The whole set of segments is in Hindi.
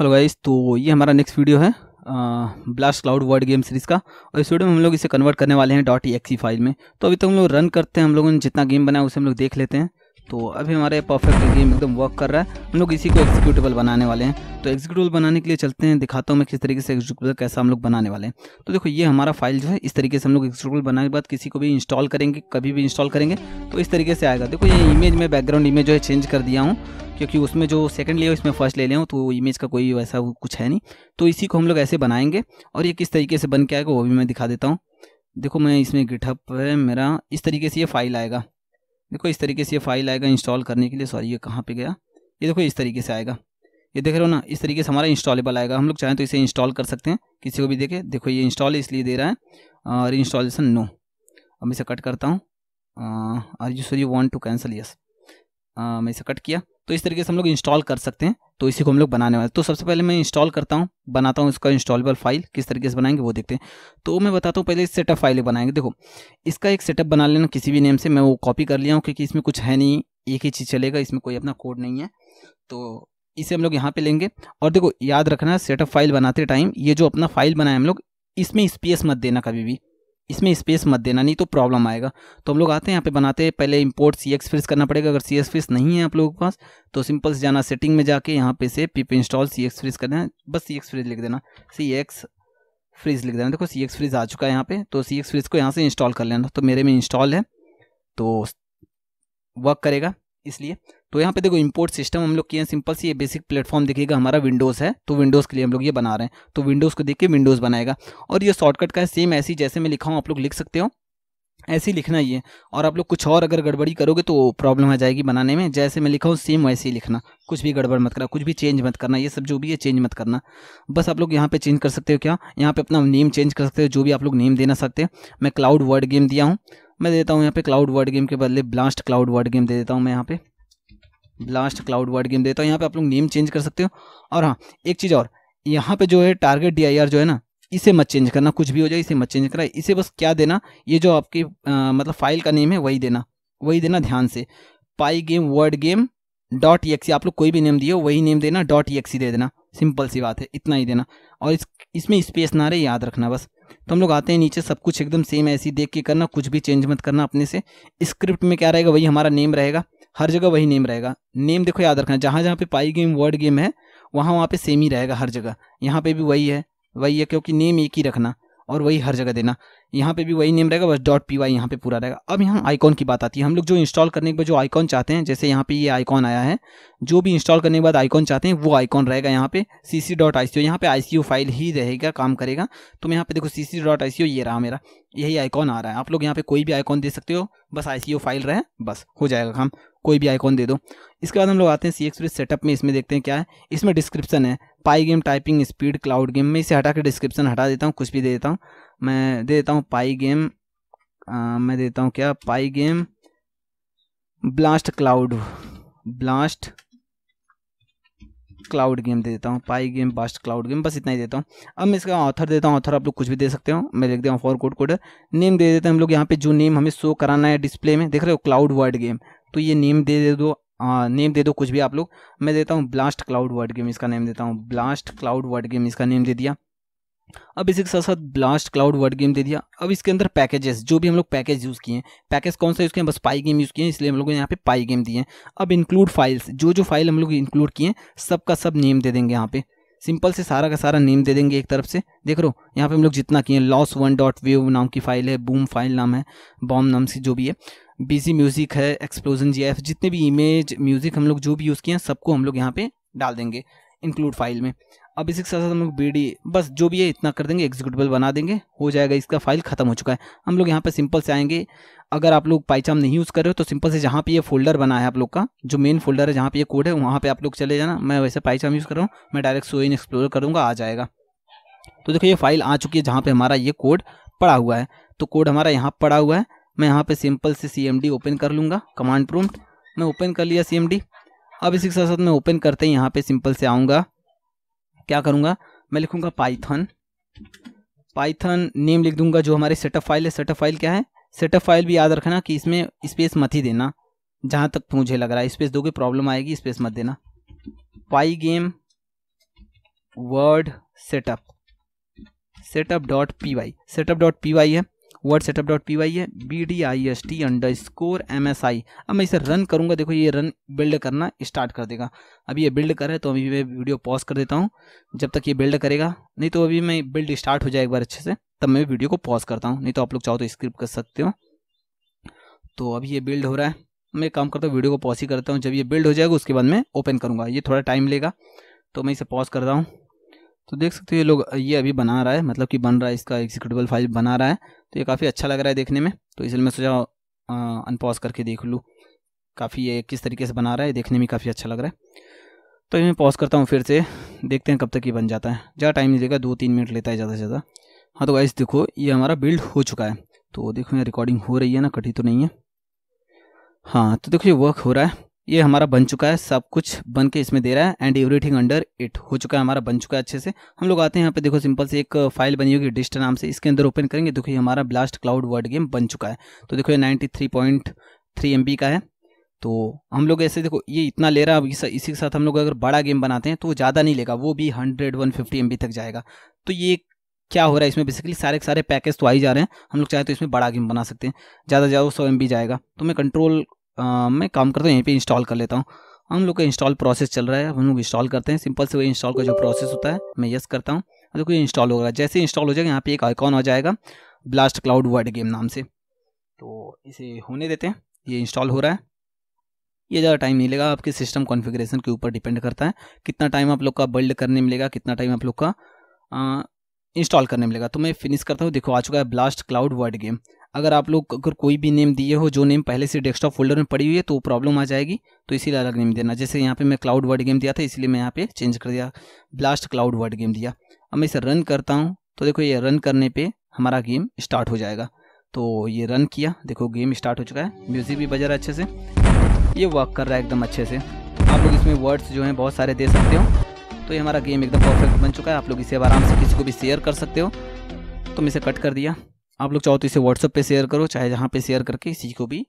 हेलो गाइस तो ये हमारा नेक्स्ट वीडियो है blast cloud word game series का और इस वीडियो में हम लोग इसे कन्वर्ट करने वाले हैं डॉट ई फाइल में तो अभी तक तो हम लोग रन करते हैं हम लोगों ने जितना गेम बनाया उसे हम लोग देख लेते हैं तो अभी हमारे परफेक्ट गेम एकदम वर्क कर रहा है हम लोग इसी को एग्जीक्यूटेबल बनाने वाले हैं तो एग्जीक्यूटेबल बनाने के लिए चलते हैं दिखाता हूँ मैं किस तरीके से एग्जीक्यूटेबल कैसा हम लोग बनाने वाले हैं तो देखो ये हमारा फाइल जो है इस तरीके से हम लोग एग्जीक्यूटेबल बनाने के बाद किसी को भी इंस्टॉल करेंगे कभी भी इंस्टॉल करेंगे तो इस तरीके से आएगा देखो ये इमेज में बैकग्राउंड इमेज जो है चेंज कर दिया हूँ क्योंकि उसमें जो सेकंड लिया इसमें फर्स्ट ले लिया हूँ तो इमेज का कोई वैसा कुछ है नहीं तो इसी को हम लोग ऐसे बनाएंगे और ये किस तरीके से बन के आएगा वो भी मैं दिखा देता हूँ देखो मैं इसमें गिटहब है मेरा इस तरीके से ये फाइल आएगा देखो इस तरीके से ये फाइल आएगा इंस्टॉल करने के लिए सॉरी ये कहाँ पे गया ये देखो इस तरीके से आएगा ये देख रहे हो ना इस तरीके से हमारा इंस्टॉलेबल आएगा हम लोग चाहें तो इसे इंस्टॉल कर सकते हैं किसी को भी देखे देखो ये इंस्टॉल इसलिए दे रहा है और इंस्टॉलेशन नो अब मैं इसे कट करता हूँ are you sorry you want to cancel yes मैं इसे कट किया तो इस तरीके से हम लोग इंस्टॉल कर सकते हैं तो इसी को हम लोग बनाने वाले तो सबसे पहले मैं इंस्टॉल करता हूँ बनाता हूँ इसका इंस्टॉलेबल फाइल किस तरीके से बनाएंगे वो देखते हैं तो मैं बताता हूँ पहले सेटअप फाइल बनाएंगे देखो इसका एक सेटअप बना लेना किसी भी नेम से मैं वो कॉपी कर लिया हूँ क्योंकि इसमें कुछ है नहीं एक ही चीज़ चलेगा इसमें कोई अपना कोड नहीं है तो इसे हम लोग यहाँ पे लेंगे और देखो याद रखना सेटअप फाइल बनाते टाइम ये जो अपना फाइल बनाए हम लोग इसमें स्पेस मत देना कभी भी इसमें स्पेस मत देना नहीं तो प्रॉब्लम आएगा तो हम लोग आते हैं यहाँ पे बनाते हैं पहले इंपोर्ट सी एक्स फिस करना पड़ेगा अगर सी एक्स फिस नहीं है आप लोगों के पास तो सिंपल से जाना सेटिंग में जाके यहाँ पे से pip install C X freeze करना है बस सी एक्स फ्रिज लिख देना सी एक्स फ्रिज लिख देना देखो सी एक्स फ्रिज आ चुका है यहाँ पे तो सी एक्स फ्रिज को यहाँ से इंस्टॉल कर लेना तो मेरे में इंस्टॉल है तो वर्क करेगा इसलिए तो यहाँ पे देखो इम्पोर्ट सिस्टम हम लोग किए हैं सिंपल सी ये बेसिक प्लेटफॉर्म देखिएगा हमारा विंडोज़ है तो विंडोज़ के लिए हम लोग ये बना रहे हैं तो विंडोज़ को देख के विंडोज़ बनाएगा और ये शॉर्टकट का है सेम ऐसी जैसे मैं लिखा हूँ आप लोग लिख सकते हो ऐसे लिखना ही है और आप लोग कुछ और अगर गड़बड़ी करोगे तो प्रॉब्लम आ जाएगी बनाने में जैसे मैं लिखा हूँ सेम वैसे ही लिखना कुछ भी गड़बड़ मत करना कुछ भी चेंज मत करना ये सब जो भी है चेंज मत करना बस आप लोग यहाँ पे चेंज कर सकते हो क्या यहाँ पे अपना नेम चेंज कर सकते हो जो भी आप लोग नेम देना सकते हैं मैं क्लाउड वर्ड गेम दिया हूँ मैं देता हूँ यहाँ पे क्लाउड वर्ड गेम के बदले ब्लास्ट क्लाउड वर्ड गेम दे देता हूँ मैं यहाँ पे ब्लास्ट क्लाउड वर्ड गेम देता हूँ यहाँ पे आप लोग नेम चेंज कर सकते हो और हाँ एक चीज़ और यहाँ पे जो है टारगेट डी जो है ना इसे मत चेंज करना कुछ भी हो जाए इसे मत चेंज करना इसे बस क्या देना ये जो आपकी मतलब फाइल का नेम है वही देना वही देना ध्यान से py game word game dot exe आप लोग कोई भी नेम दिए वही नेम देना डॉट एक्सी दे देना सिंपल सी बात है इतना ही देना और इस इसमें स्पेस ना रहे याद रखना बस तो हम लोग आते हैं नीचे सब कुछ एकदम सेम ऐसी देख के करना कुछ भी चेंज मत करना अपने से स्क्रिप्ट में क्या रहेगा वही हमारा नेम रहेगा हर जगह वही नेम रहेगा नेम देखो याद रखना जहाँ जहाँ पे पाई गेम वर्ड गेम है वहाँ वहाँ पे सेम ही रहेगा हर जगह यहाँ पे भी वही है वही है क्योंकि नेम एक ही रखना और वही हर जगह देना यहाँ पे भी वही नेम रहेगा बस डॉट पी वाई यहाँ पर पूरा रहेगा अब यहाँ आइकॉन की बात आती है हम लोग जो इंस्टॉल करने के बाद जो आइकॉन चाहते हैं जैसे यहाँ पे ये आइकॉन आया है जो भी इंस्टॉल करने के बाद आइकॉन चाहते हैं वो आइकॉन रहेगा यहाँ पे सी सी डॉट आई सी ओ यहाँ पे आई सी ओ फाइल ही रहेगा काम करेगा तो मैं यहाँ पे देखो सी सी डॉट आई सी ओ ये रहा मेरा यही आइकॉन आ रहा है आप लोग यहाँ पे कोई भी आइकॉन दे सकते हो बस आई सी ओ फाइल रहे बस हो जाएगा काम कोई भी आइकॉन दे दो इसके बाद हम लोग आते हैं सी एक्सप्रेस सेटअप में इसमें देखते हैं क्या है इसमें डिस्क्रिप्शन है py game typing speed cloud game मैं इसे हटा के डिस्क्रिप्शन हटा देता हूँ कुछ भी दे देता हूँ मैं दे देता हूँ पाई गेम आ, मैं देता हूँ क्या py game blast cloud blast cloud game दे देता हूँ py game blast cloud game बस इतना ही देता हूँ अब मैं इसका ऑथर देता हूँ ऑथर आप लोग कुछ भी दे सकते हो मैं लिख देता हूँ फॉर कोड कोड नेम दे देते हैं हम लोग यहाँ पे जो नेम हमें शो कराना है डिस्प्ले में देख रहे हो क्लाउड वर्ड गेम तो ये नेम दे दे दो नेम हाँ, दे दो कुछ भी आप लोग मैं देता हूँ ब्लास्ट क्लाउड वर्ड गेम इसका नेम देता हूँ ब्लास्ट क्लाउड वर्ड गेम इसका नेम दे दिया अब इसी के साथ साथ ब्लास्ट क्लाउड वर्ड गेम दे दिया अब इसके अंदर पैकेजेस जो भी हम लोग पैकेज यूज़ किए हैं पैकेज कौन सा यूज़ किए हैं बस पाई गेम यूज़ किए हैं इसलिए हम लोग यहाँ पे पाई गेम दिए हैं अब इंक्लूड फाइल्स जो जो फाइल हम लोग इंक्लूड किए हैं सब का सब नेम दे देंगे यहाँ पे सिंपल से सारा का सारा नेम दे देंगे एक तरफ से देख रो यहाँ पे हम लोग जितना किए हैं लॉस वन डॉट वेव नाम की फाइल है बूम फाइल नाम है बॉम नाम से जो भी है बीजी म्यूज़िक है एक्सप्लोजन जी जितने भी इमेज म्यूज़िक हम लोग जो भी यूज़ किए हैं सबको हम लोग यहाँ पे डाल देंगे इंक्लूड फाइल में अब इसी के साथ साथ हम लोग बी बस जो भी है इतना कर देंगे एग्जीक्यूटेबल बना देंगे हो जाएगा इसका फाइल खत्म हो चुका है हम लोग यहाँ पर सिंपल से आएंगे अगर आप लोग पाईचाम नहीं यूज़ कर रहे हो तो सिंपल से जहाँ पे ये फोल्डर बना है आप लोग का जो मेन फोल्डर है जहाँ पे ये कोड है वहाँ पे आप लोग चले जाना मैं वैसे पाईचाम यूज़ कर रहा हूँ मैं डायरेक्ट सो इन एक्सप्लोर करूँगा आ जाएगा तो देखो ये फाइल आ चुकी है जहाँ पर हमारा ये कोड पड़ा हुआ है तो कोड हमारा यहाँ पड़ा हुआ है मैं यहाँ पे सिंपल से सी ओपन कर लूँगा कमांड प्रोम्प्ट मैं ओपन कर लिया सी अब इसी के साथ साथ मैं ओपन करते ही यहाँ पे सिंपल से आऊँगा क्या करूँगा मैं लिखूँगा पाइथन पाइथन नेम लिख दूंगा जो हमारी सेटअप फाइल है सेटअप फाइल क्या है सेटअप फाइल भी याद रखना कि इसमें स्पेस मत ही देना जहाँ तक मुझे लग रहा है स्पेस दोगे प्रॉब्लम आएगी स्पेस मत देना py game word setup setup dot P Y setup dot P Y है word setup dot P Y है B D I S T underscore M S I अब मैं इसे रन करूँगा देखो ये रन बिल्ड करना स्टार्ट कर देगा अभी ये बिल्ड करे तो अभी मैं वीडियो पॉज कर देता हूँ जब तक ये बिल्ड करेगा नहीं तो अभी मैं बिल्ड स्टार्ट हो जाए एक बार अच्छे से तब मैं वीडियो को पॉज करता हूँ नहीं तो आप लोग चाहो तो स्क्रिप कर सकते हो तो अभी ये बिल्ड हो रहा है मैं काम करता हूँ वीडियो को पॉज ही करता हूँ जब ये बिल्ड हो जाएगा उसके बाद मैं ओपन करूँगा ये थोड़ा टाइम लेगा तो मैं इसे पॉज कर रहा हूँ तो देख सकते हो ये लोग ये अभी बना रहा है मतलब कि बन रहा है इसका एग्जीक्यूटिबल फाइल बना रहा है तो ये काफ़ी अच्छा लग रहा है देखने में तो इसलिए मैं सोचा अनपॉज करके देख लूँ काफ़ी ये किस तरीके से बना रहा है देखने में काफ़ी अच्छा लग रहा है तो मैं पॉज करता हूँ फिर से देखते हैं कब तक ये बन जाता है ज़्यादा टाइम नहीं देगा दो तीन मिनट लेता है ज़्यादा से ज़्यादा हाँ तो वाइस देखो ये हमारा बिल्ड हो चुका है तो देखो यहाँ रिकॉर्डिंग हो रही है ना कटी तो नहीं है हाँ तो देखो ये वर्क हो रहा है ये हमारा बन चुका है सब कुछ बन के इसमें दे रहा है एंड एवरीथिंग अंडर इट हो चुका है हमारा बन चुका है अच्छे से हम लोग आते हैं यहाँ पे देखो सिंपल से एक फाइल बनी होगी डिस्ट नाम से इसके अंदर ओपन करेंगे देखो ये हमारा ब्लास्ट क्लाउड वर्ड गेम बन चुका है तो देखो ये ninety three point three M B का है तो हम लोग ऐसे देखो ये इतना ले रहा है इसी के साथ हम लोग अगर बड़ा गेम बनाते हैं तो वो ज़्यादा नहीं लेगा वो भी hundred one fifty M B तक जाएगा तो ये क्या हो रहा है इसमें बेसिकली सारे सारे पैकेज तो आ ही जा रहे हैं हम लोग चाहे तो इसमें बड़ा गेम बना सकते हैं ज़्यादा से ज़्यादा सौ एम जाएगा तो मैं कंट्रोल मैं काम करता हूँ यहीं पे इंस्टॉल कर लेता हूँ हम लोग का इंस्टॉल प्रोसेस चल रहा है हम लोग इंस्टॉल करते हैं सिंपल से वही इंस्टॉल का जो प्रोसेस होता है मैं यस करता हूँ देखो ये इंस्टॉल होगा जैसे इंस्टॉल हो जाएगा यहाँ पे एक आइकॉन आ जाएगा ब्लास्ट क्लाउड वर्ड गेम नाम से तो इसे होने देते हैं ये इंस्टॉल हो रहा है ये ज़्यादा टाइम नहीं लेगा आपके सिस्टम कॉन्फ़िगरेशन के ऊपर डिपेंड करता है कितना टाइम आप लोग का बिल्ड करने मिलेगा कितना टाइम आप लोग का इंस्टॉल करने मिलेगा तो मैं फिनिश करता हूँ देखो आ चुका है ब्लास्ट क्लाउड वर्ड गेम अगर आप लोग अगर कोई भी नेम दिए हो जो नेम पहले से डेस्कटॉप फोल्डर में पड़ी हुई है तो प्रॉब्लम आ जाएगी तो इसीलिए अलग नेम देना जैसे यहाँ पे मैं क्लाउड वर्ड गेम दिया था इसलिए मैं यहाँ पे चेंज कर दिया ब्लास्ट क्लाउड वर्ड गेम दिया अब मैं इसे रन करता हूँ तो देखो ये रन करने पर हमारा गेम स्टार्ट हो जाएगा तो ये रन किया देखो गेम स्टार्ट हो चुका है म्यूज़िक भी बजा रहा है अच्छे से ये वर्क कर रहा है एकदम अच्छे से आप लोग इसमें वर्ड्स जो हैं बहुत सारे दे सकते हो तो ये हमारा गेम एकदम परफेक्ट बन चुका है आप लोग इसे आराम से किसी को भी शेयर कर सकते हो तो मैं इसे कट कर दिया आप लोग चाहो तो इसे व्हाट्सअप पे शेयर करो चाहे जहाँ पे शेयर करके इसी को भी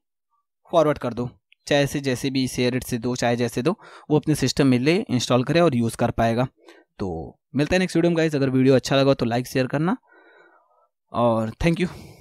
फॉरवर्ड कर दो चाहे से जैसे भी शेयर इट से दो चाहे जैसे दो वो अपने सिस्टम में ले इंस्टॉल करे और यूज़ कर पाएगा तो मिलता है नेक्स्ट वीडियो में गाइज अगर वीडियो अच्छा लगा तो लाइक शेयर करना और थैंक यू